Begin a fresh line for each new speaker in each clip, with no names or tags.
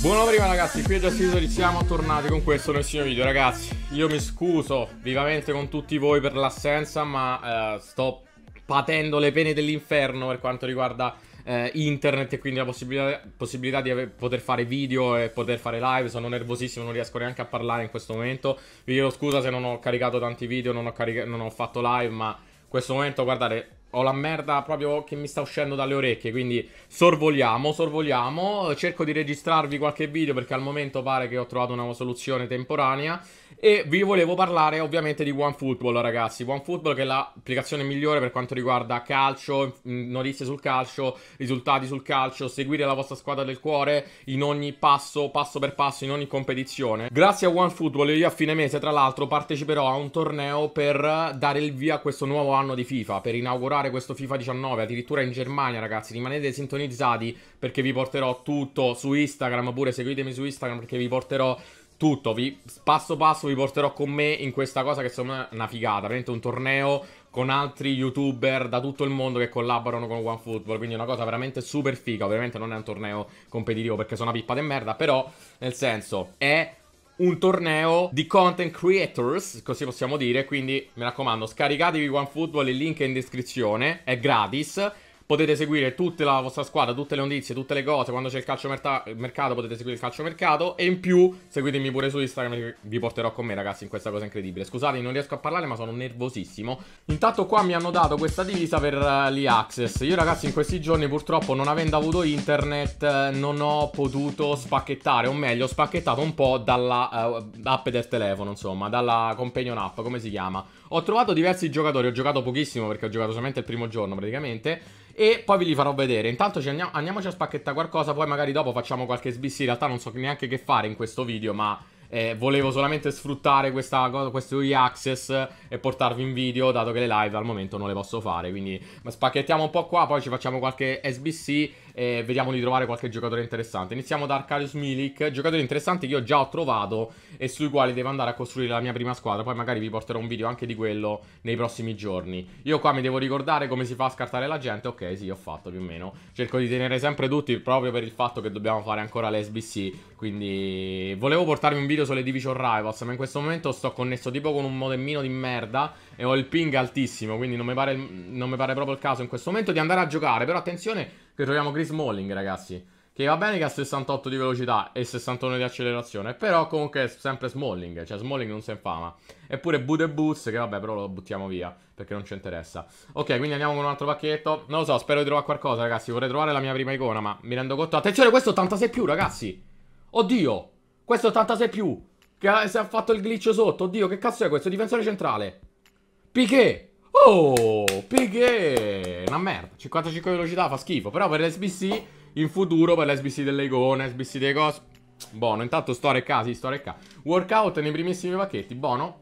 Buona prima ragazzi, qui è già Siso, siamo tornati con questo nuovissimo video ragazzi Io mi scuso vivamente con tutti voi per l'assenza ma eh, sto patendo le pene dell'inferno per quanto riguarda eh, internet e quindi la possibilità, possibilità di poter fare video e poter fare live Sono nervosissimo, non riesco neanche a parlare in questo momento Vi chiedo scusa se non ho caricato tanti video, non ho, non ho fatto live ma in questo momento guardate ho la merda proprio che mi sta uscendo dalle orecchie, quindi sorvoliamo, sorvoliamo, cerco di registrarvi qualche video perché al momento pare che ho trovato una soluzione temporanea e vi volevo parlare ovviamente di OneFootball ragazzi, OneFootball che è l'applicazione migliore per quanto riguarda calcio, mm, notizie sul calcio, risultati sul calcio, seguire la vostra squadra del cuore in ogni passo, passo per passo, in ogni competizione. Grazie a OneFootball io a fine mese tra l'altro parteciperò a un torneo per dare il via a questo nuovo anno di FIFA, per inaugurare giocare questo FIFA 19 addirittura in Germania ragazzi rimanete sintonizzati perché vi porterò tutto su Instagram pure seguitemi su Instagram perché vi porterò tutto, vi, passo passo vi porterò con me in questa cosa che secondo me è una figata, veramente un torneo con altri youtuber da tutto il mondo che collaborano con OneFootball, quindi è una cosa veramente super figa, ovviamente non è un torneo competitivo perché sono una pippa di merda, però nel senso è un torneo di content creators, così possiamo dire, quindi mi raccomando scaricatevi OneFootball, il link è in descrizione, è gratis. Potete seguire tutta la vostra squadra, tutte le notizie, tutte le cose. Quando c'è il calcio mercato potete seguire il calcio mercato. E in più seguitemi pure su Instagram, vi porterò con me ragazzi in questa cosa incredibile. Scusate, non riesco a parlare ma sono nervosissimo. Intanto qua mi hanno dato questa divisa per uh, eh, l'e-access. Io ragazzi in questi giorni purtroppo non avendo avuto internet eh, non ho potuto spacchettare, o meglio ho spacchettato un po' dalla uh, app del telefono, insomma, dalla companion app, come si chiama. Ho trovato diversi giocatori, ho giocato pochissimo perché ho giocato solamente il primo giorno praticamente. E poi vi li farò vedere. Intanto andiamo, andiamoci a spacchettare qualcosa, poi magari dopo facciamo qualche sbissi. In realtà non so neanche che fare in questo video, ma eh, volevo solamente sfruttare questa, cosa, questo early access e portarvi in video, dato che le live al momento non le posso fare. Quindi spacchettiamo un po' qua, poi ci facciamo qualche SBC e vediamo di trovare qualche giocatore interessante. Iniziamo da Arcarius Milik, giocatore interessante che io già ho trovato e sui quali devo andare a costruire la mia prima squadra. Poi magari vi porterò un video anche di quello nei prossimi giorni. Io qua mi devo ricordare come si fa a scartare la gente. Ok, sì, ho fatto più o meno. Cerco di tenere sempre tutti proprio per il fatto che dobbiamo fare ancora le SBC quindi volevo portarmi un video sulle Division Rivals, ma in questo momento sto connesso tipo con un modemmino di merda e ho il ping altissimo, quindi non mi pare, non mi pare proprio il caso in questo momento di andare a giocare. Però attenzione che troviamo Chris Molling, ragazzi, che va bene che ha 68 di velocità e 61 di accelerazione, però comunque è sempre Smalling, cioè Smalling non si infama. Eppure Bude Boots, che vabbè però lo buttiamo via, perché non ci interessa. Ok, quindi andiamo con un altro pacchetto. Non lo so, spero di trovare qualcosa, ragazzi, vorrei trovare la mia prima icona, ma mi rendo conto... Attenzione, questo 86+, più, ragazzi! Oddio! Questo è 86 più! Che si è fatto il glitch sotto. Oddio, che cazzo è questo? Difensore centrale. Piché. Oh, Piché. Una merda. 55 velocità fa schifo. Però per l'SBC, in futuro, per l'SBC delle SBC dei cos... Buono, intanto store K, sì, store K. Workout nei primissimi pacchetti, buono.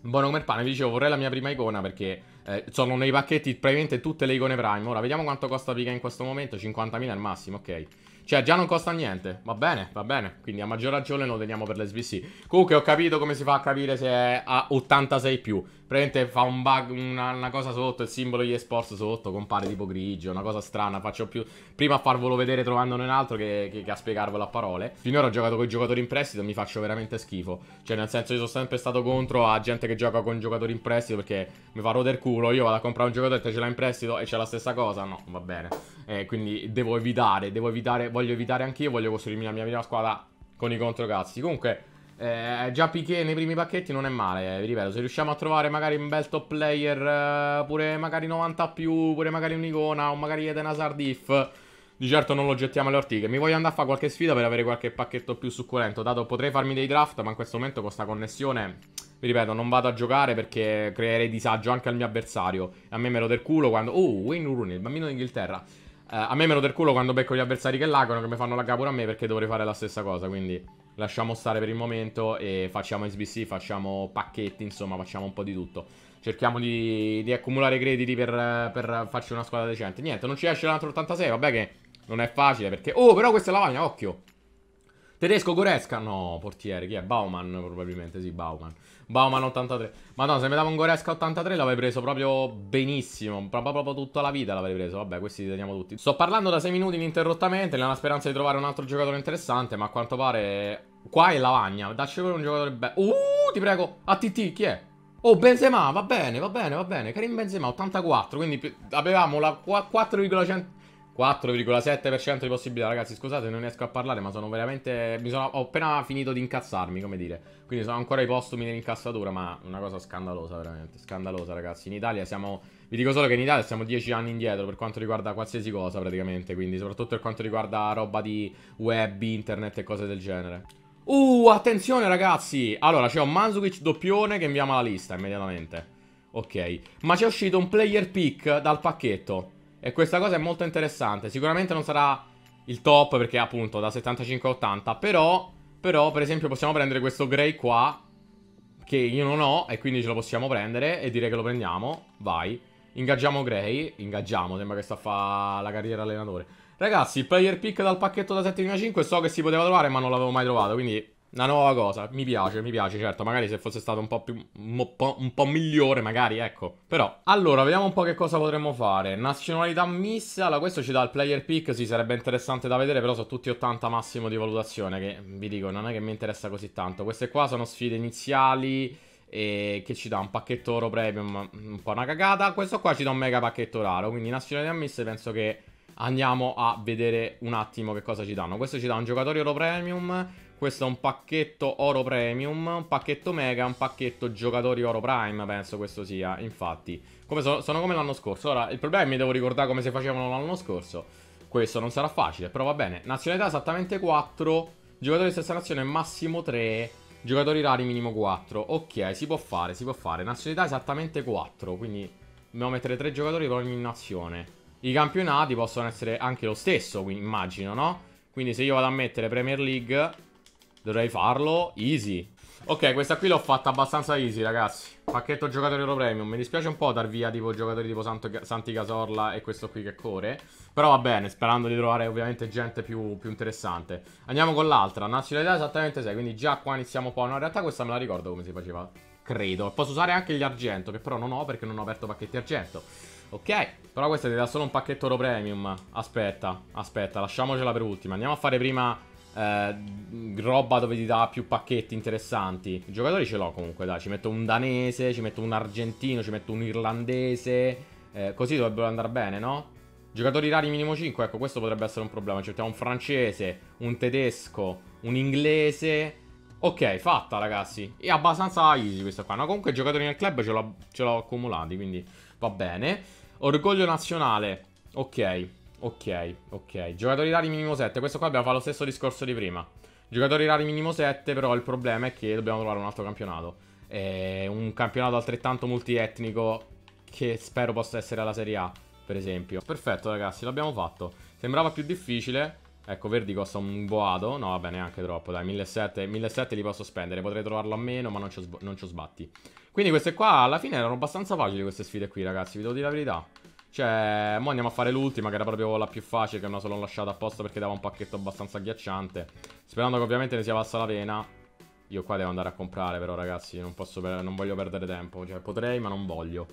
Buono come il pane, vi dicevo, vorrei la mia prima icona perché... Eh, sono nei pacchetti praticamente tutte le icone Prime. Ora vediamo quanto costa Pika in questo momento. 50.000 al massimo, ok. Cioè già non costa niente. Va bene, va bene. Quindi a maggior ragione lo teniamo per l'SBC. Comunque ho capito come si fa a capire se è a 86+. Più. Praticamente fa un bug, una, una cosa sotto, il simbolo di esports sotto, compare tipo grigio, una cosa strana. Faccio più prima a farvelo vedere trovandone un altro che, che, che a spiegarvelo a parole. Finora ho giocato con i giocatori in prestito mi faccio veramente schifo. Cioè nel senso io sono sempre stato contro a gente che gioca con giocatori in prestito perché mi fa rodere culo culo, io vado a comprare un giocatore e ce l'ha in prestito e c'è la stessa cosa, no, va bene. Eh, quindi devo evitare, devo evitare, voglio evitare anch'io, voglio costruirmi la mia prima squadra con i controcazzi. Comunque, eh, già Piquet nei primi pacchetti non è male, eh, vi ripeto, se riusciamo a trovare magari un bel top player, eh, pure magari 90+, più, pure magari un'icona o magari Eden Hazard if... Di certo non lo gettiamo alle ortiche. Mi voglio andare a fare qualche sfida per avere qualche pacchetto più succulento. Dato potrei farmi dei draft, ma in questo momento con questa connessione vi ripeto, non vado a giocare perché creerei disagio anche al mio avversario. A me me lo del culo quando... Oh, Wayne Rooney, il bambino d'Inghilterra. Eh, a me me lo del culo quando becco gli avversari che lagano, che mi fanno la pure a me perché dovrei fare la stessa cosa, quindi... Lasciamo stare per il momento e facciamo SBC, facciamo pacchetti, insomma, facciamo un po' di tutto cerchiamo di, di, accumulare crediti per, per, farci una squadra decente. Niente, non ci esce l'altro 86, vabbè che non è facile perché... Oh, però questa è la lavagna, occhio! Tedesco Goresca? No, portiere, chi è? Bauman probabilmente, sì, Bauman. Bauman 83. Madonna, se mi dava un Goresca 83 l'avrei preso proprio benissimo, proprio, proprio tutta la vita l'avrei preso. Vabbè, questi li teniamo tutti. Sto parlando da 6 minuti ininterrottamente nella speranza di trovare un altro giocatore interessante, ma a quanto pare... Qua è Lavagna, dacci pure un giocatore bello. Uh, ti prego, ATT, chi è? Oh, Benzema, va bene, va bene, va bene. Karim Benzema, 84, quindi avevamo la 4,100... 4,7% di possibilità, ragazzi, scusate, non riesco a parlare, ma sono veramente... Sono... Ho appena finito di incazzarmi, come dire. Quindi sono ancora i postumi nell'incassatura, ma una cosa scandalosa, veramente. Scandalosa, ragazzi. In Italia siamo... Vi dico solo che in Italia siamo 10 anni indietro per quanto riguarda qualsiasi cosa, praticamente. Quindi, soprattutto per quanto riguarda roba di web, internet e cose del genere. Uh, attenzione, ragazzi! Allora, c'è un Mansukic doppione che inviamo alla lista, immediatamente. Ok. Ma c'è uscito un player pick dal pacchetto. E questa cosa è molto interessante. Sicuramente non sarà il top perché appunto da 75 a 80. Però, però per esempio possiamo prendere questo grey qua. Che io non ho e quindi ce lo possiamo prendere e dire che lo prendiamo. Vai. Ingaggiamo Gray. Ingaggiamo, sembra che sta a fare la carriera allenatore. Ragazzi, il player pick dal pacchetto da 7,5 so che si poteva trovare ma non l'avevo mai trovato, quindi una nuova cosa. Mi piace, mi piace, certo. Magari se fosse stato un po' più. Un po', migliore, magari, ecco. Però, allora, vediamo un po' che cosa potremmo fare. Nazionalità mista. Allora, questo ci dà il player pick. Sì, sarebbe interessante da vedere. Però sono tutti 80 massimo di valutazione. Che vi dico, non è che mi interessa così tanto. Queste qua sono sfide iniziali. E che ci dà un pacchetto oro premium. Un po' una cagata. Questo qua ci dà un mega pacchetto raro. Quindi, nazionalità miste penso che Andiamo a vedere un attimo che cosa ci danno. Questo ci dà un giocatore oro premium, questo è un pacchetto oro premium, un pacchetto mega, un pacchetto giocatori oro prime, penso questo sia, infatti. Come so, sono come l'anno scorso. Ora, il problema è che mi devo ricordare come si facevano l'anno scorso. Questo non sarà facile, però va bene. Nazionalità esattamente 4, giocatori di stessa nazione massimo 3, giocatori rari minimo 4. Ok, si può fare, si può fare. Nazionalità esattamente 4, quindi dobbiamo mettere 3 giocatori per ogni nazione. I campionati possono essere anche lo stesso, immagino, no? Quindi se io vado a mettere Premier League, dovrei farlo easy. Ok, questa qui l'ho fatta abbastanza easy, ragazzi. Pacchetto giocatore Euro Premium. Mi dispiace un po' dar via tipo giocatori tipo Santo, Santi Casorla e questo qui che corre. Però va bene, sperando di trovare ovviamente gente più, più interessante. Andiamo con l'altra. Nazionalità esattamente 6, quindi già qua iniziamo un po'. No, in realtà questa me la ricordo come si faceva credo. Posso usare anche gli argento, che però non ho perché non ho aperto pacchetti argento. Ok, però questa ti dà solo un pacchetto oro premium. Aspetta, aspetta, lasciamocela per ultima. Andiamo a fare prima eh, roba dove ti dà più pacchetti interessanti. I giocatori ce l'ho comunque, dai. Ci metto un danese, ci metto un argentino, ci metto un irlandese. Eh, così dovrebbero andare bene, no? Giocatori rari minimo 5, ecco, questo potrebbe essere un problema. Ci mettiamo un francese, un tedesco, un inglese Ok, fatta ragazzi. È abbastanza easy questa qua. Ma comunque i giocatori nel club ce l'ho accumulati, quindi va bene. Orgoglio nazionale. Ok, ok, ok. Giocatori rari minimo 7. Questo qua abbiamo fatto lo stesso discorso di prima. Giocatori rari minimo 7, però il problema è che dobbiamo trovare un altro campionato. È un campionato altrettanto multietnico che spero possa essere la Serie A, per esempio. Perfetto ragazzi, l'abbiamo fatto. Sembrava più difficile, Ecco, Verdi costa un boato. No, vabbè, neanche troppo. Dai, 1700, 1700 li posso spendere. Potrei trovarlo a meno, ma non ci ho sbatti. Quindi queste qua, alla fine, erano abbastanza facili queste sfide qui, ragazzi. Vi devo dire la verità. Cioè, mo andiamo a fare l'ultima, che era proprio la più facile, che non l'ho lasciata apposta perché dava un pacchetto abbastanza agghiacciante. Sperando che ovviamente ne sia passata la pena. Io qua devo andare a comprare, però, ragazzi. Non posso, non voglio perdere tempo. Cioè, potrei, ma non voglio.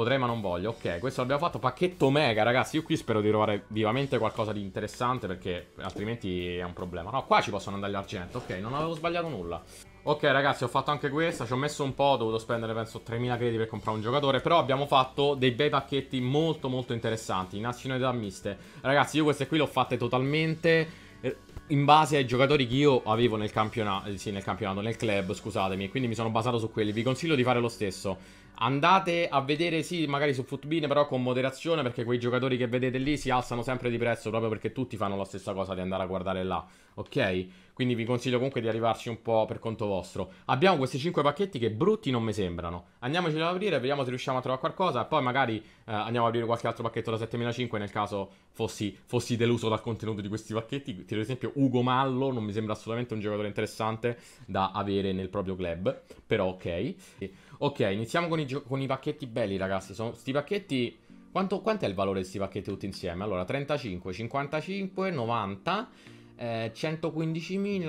Potrei ma non voglio. Ok, questo l'abbiamo fatto. Pacchetto mega, ragazzi. Io qui spero di trovare vivamente qualcosa di interessante perché altrimenti è un problema. No, qua ci possono andare l'argento. Ok, non avevo sbagliato nulla. Ok ragazzi ho fatto anche questa, ci ho messo un po', ho dovuto spendere penso 3000 crediti per comprare un giocatore Però abbiamo fatto dei bei pacchetti molto molto interessanti, In nazionalità miste Ragazzi io queste qui le ho fatte totalmente eh, in base ai giocatori che io avevo nel campionato, eh, sì nel campionato, nel club scusatemi Quindi mi sono basato su quelli, vi consiglio di fare lo stesso Andate a vedere, sì, magari su Footbin, però con moderazione, perché quei giocatori che vedete lì si alzano sempre di prezzo proprio perché tutti fanno la stessa cosa di andare a guardare là, ok? Quindi vi consiglio comunque di arrivarci un po' per conto vostro. Abbiamo questi 5 pacchetti che brutti non mi sembrano. Andiamoci ad aprire, vediamo se riusciamo a trovare qualcosa e poi magari eh, andiamo a aprire qualche altro pacchetto da 7500 nel caso fossi, fossi, deluso dal contenuto di questi pacchetti. Tiro ad esempio Ugo Mallo, non mi sembra assolutamente un giocatore interessante da avere nel proprio club, però ok. Ok, iniziamo con i con i pacchetti belli, ragazzi. Sono sti pacchetti... Quanto, quanto è il valore di questi pacchetti tutti insieme? Allora, 35, 55, 90... Eh, 115.000,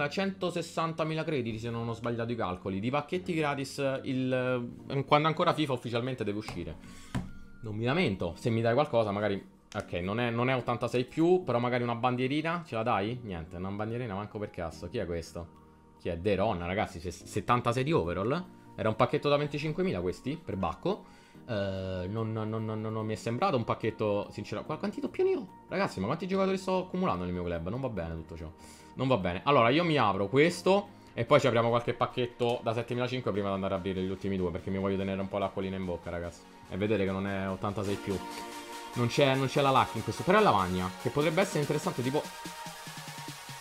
160.000 crediti se non ho sbagliato i calcoli. Di pacchetti gratis il, eh, quando ancora FIFA ufficialmente deve uscire. Non mi lamento, se mi dai qualcosa magari... Ok, non è, non è 86 più, però magari una bandierina ce la dai? Niente, una bandierina manco per cazzo. Chi è questo? Chi è? Deron, ragazzi, 76 di overall. Era un pacchetto da 25.000 questi, per Bacco. Uh, non, non, non, non, mi è sembrato un pacchetto, sinceramente. Quanti doppioni ho? Ragazzi, ma quanti giocatori sto accumulando nel mio club? Non va bene tutto ciò. Non va bene. Allora, io mi apro questo e poi ci apriamo qualche pacchetto da 7.500 prima di andare a aprire gli ultimi due, perché mi voglio tenere un po' l'acquolina in bocca, ragazzi. E vedete che non è 86 più. Non c'è, la luck in questo. Però è lavagna, che potrebbe essere interessante, tipo...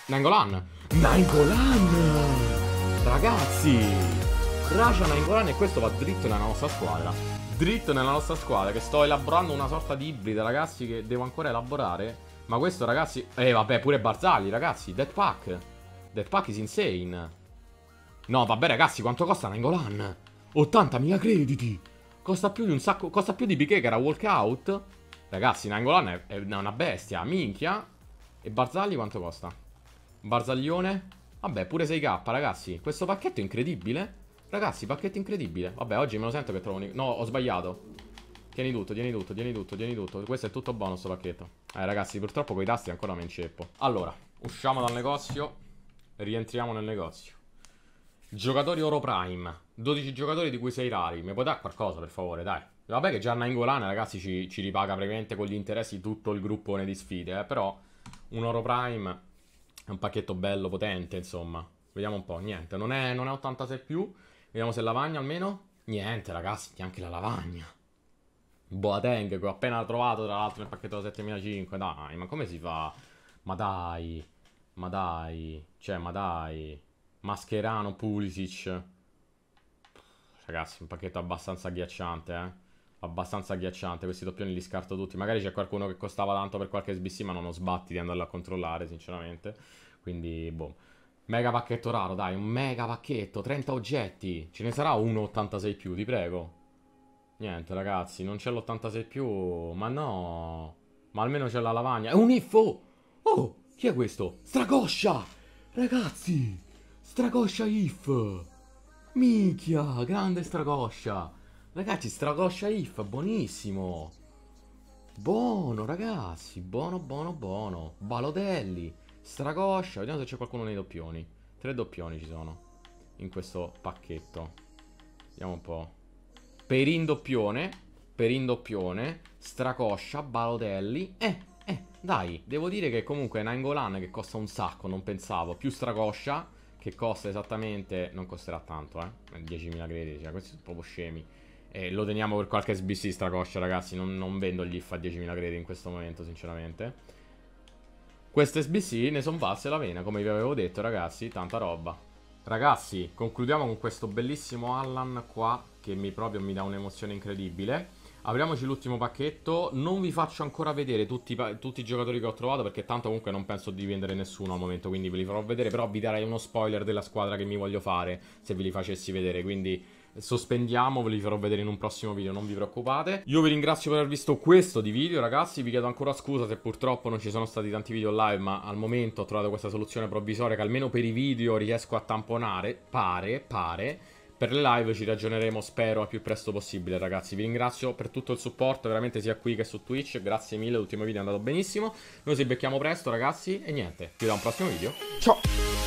Nangolan! Nangolan! Ragazzi! Rajan Aingolan e questo va dritto nella nostra squadra. Dritto nella nostra squadra che sto elaborando una sorta di ibrida, ragazzi, che devo ancora elaborare. Ma questo, ragazzi... Eh, vabbè, pure Barzagli, ragazzi. Dead Pack. Dead Pack is insane. No, vabbè, ragazzi, quanto costa Nangolan? 80.000 crediti. Costa più di un sacco... Costa più di Piquet che era walkout. Ragazzi, Nangolan è, è una bestia, minchia. E Barzagli quanto costa? Barzaglione? Vabbè, pure 6k, ragazzi. Questo pacchetto è incredibile. Ragazzi, pacchetto incredibile. Vabbè, oggi me lo sento che trovo un... No, ho sbagliato. Tieni tutto, tieni tutto, tieni tutto, tieni tutto. Questo è tutto buono, sto pacchetto. Eh, ragazzi, purtroppo con i tasti ancora mi inceppo. Allora, usciamo dal negozio. Rientriamo nel negozio. Giocatori Oro Prime. 12 giocatori di cui sei rari. Mi puoi dare qualcosa, per favore, dai. Vabbè che già Nainggolan, ragazzi, ci, ci, ripaga praticamente con gli interessi tutto il gruppone di sfide, eh. Però un Oro Prime è un pacchetto bello, potente, insomma. Vediamo un po', niente. Non è, non è 86+. Più. Vediamo se lavagna almeno. Niente, ragazzi, neanche la lavagna. Boateng, che ho appena trovato, tra l'altro, nel pacchetto da 7.500. Dai, ma come si fa? Ma dai, ma dai, cioè, ma dai. Mascherano, Pulisic. Ragazzi, un pacchetto abbastanza agghiacciante, eh abbastanza agghiacciante. Questi doppioni li scarto tutti. Magari c'è qualcuno che costava tanto per qualche SBC, ma non ho sbatti di andarlo a controllare, sinceramente. Quindi, boh. Mega pacchetto raro, dai, un mega pacchetto, 30 oggetti. Ce ne sarà uno 86 più, ti prego. Niente, ragazzi, non c'è l'86 più, ma no. Ma almeno c'è la lavagna. È un info! Oh, chi è questo? Stragoscia! Ragazzi, Stragoscia If! Minchia, grande Stragoscia! Ragazzi, Stragoscia If, buonissimo! Buono, ragazzi, buono, buono, buono. Balotelli. Stragoscia, vediamo se c'è qualcuno nei doppioni. Tre doppioni ci sono in questo pacchetto. Vediamo un po'. Perin doppione, Perin doppione, Stracoscia, Balotelli. Eh, eh, dai, devo dire che comunque Nangolan che costa un sacco, non pensavo, più Stracoscia che costa esattamente, non costerà tanto, eh, 10.000 crediti, cioè questi sono proprio scemi. E eh, lo teniamo per qualche SBC Stracoscia, ragazzi, non, non vendo gli a 10.000 crediti in questo momento, sinceramente. Queste SBC ne sono basse la vena, come vi avevo detto ragazzi, tanta roba. Ragazzi, concludiamo con questo bellissimo Allan qua, che mi proprio mi dà un'emozione incredibile. Apriamoci l'ultimo pacchetto, non vi faccio ancora vedere tutti, tutti, i giocatori che ho trovato perché tanto comunque non penso di vendere nessuno al momento, quindi ve li farò vedere, però vi darei uno spoiler della squadra che mi voglio fare se ve li facessi vedere, quindi sospendiamo, ve li farò vedere in un prossimo video, non vi preoccupate. Io vi ringrazio per aver visto questo di video, ragazzi, vi chiedo ancora scusa se purtroppo non ci sono stati tanti video live, ma al momento ho trovato questa soluzione provvisoria che almeno per i video riesco a tamponare, pare, pare. Per le live ci ragioneremo, spero, al più presto possibile, ragazzi. Vi ringrazio per tutto il supporto, veramente sia qui che su Twitch. Grazie mille, l'ultimo video è andato benissimo. Noi ci becchiamo presto, ragazzi, e niente, ci vediamo a un prossimo video. Ciao!